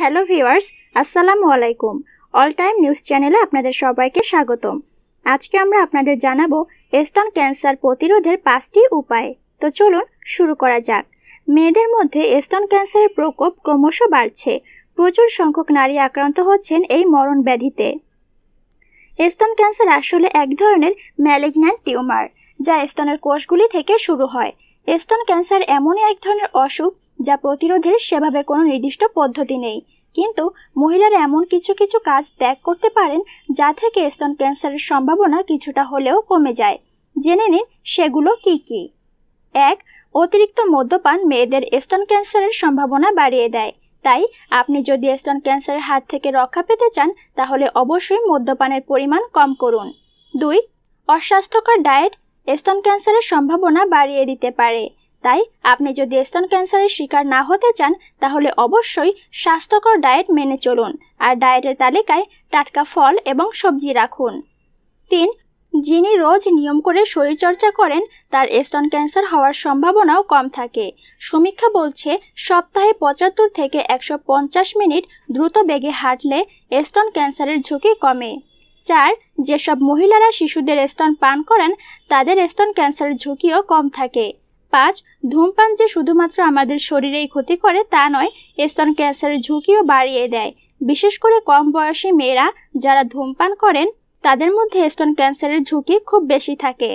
hello viewers আসসালামু আলাইকুম all time news চ্যানেলে আপনাদের সবাইকে স্বাগতম আজকে আমরা আপনাদের জানাবো স্তন ক্যান্সার প্রতিরোধের পাঁচটি উপায় তো চলুন শুরু করা যাক মেয়েদের মধ্যে স্তন ক্যান্সারের প্রকোপ ক্রমশ বাড়ছে প্রচুর সংখ্যক নারী আক্রান্ত হচ্ছেন এই মরণ ব্যাধিতে স্তন ক্যান্সার আসলে এক ধরনের ম্যালিগন্যান্ট টিউমার যা স্তনের কোষগুলি থেকে শুরু হয় স্তন ক্যান্সার এমনই এক ধরনের অসুখ যা প্রতিরোধের সেভাবে কোনো নির্দিষ্ট পদ্ধতি নেই কিন্তু মহিলারা এমন কিছু কিছু কাজ ত্যাগ করতে পারেন যা থেকে স্তন ক্যান্সারের সম্ভাবনা কিছুটা হলেও কমে যায় জেনে নিন সেগুলো কি কি এক অতিরিক্ত মদ্যপান মেয়েদের স্তন ক্যান্সারের সম্ভাবনা বাড়িয়ে দেয় তাই আপনি যদি স্তন ক্যান্সারের হাত থেকে রক্ষা পেতে চান তাহলে অবশ্যই মদ্যপানের পরিমাণ কম করুন দুই অস্বাস্থ্যকর ডায়েট স্তন ক্যান্সারের সম্ভাবনা বাড়িয়ে দিতে পারে তাই আপনি যদি স্তন ক্যান্সারের শিকার না হতে চান তাহলে অবশ্যই স্বাস্থ্যকর ডায়েট মেনে চলুন আর ডায়েটের তালিকায় টাটকা ফল এবং সবজি রাখুন তিন যিনি রোজ নিয়ম করে শরীরচর্চা করেন তার স্তন ক্যান্সার হওয়ার সম্ভাবনাও কম থাকে সমীক্ষা বলছে সপ্তাহে পঁচাত্তর থেকে একশো পঞ্চাশ মিনিট দ্রুত বেগে হাঁটলে স্তন ক্যান্সারের ঝুঁকি কমে চার যেসব মহিলারা শিশুদের স্তন পান করেন তাদের স্তন ক্যান্সারের ঝুঁকিও কম থাকে পাঁচ ধূমপান যে শুধুমাত্র আমাদের শরীরেই ক্ষতি করে তা নয় স্তন ক্যান্সারের ঝুঁকিও বাড়িয়ে দেয় বিশেষ করে কম বয়সী মেয়েরা যারা ধূমপান করেন তাদের মধ্যে স্তন ক্যান্সারের ঝুঁকি খুব বেশি থাকে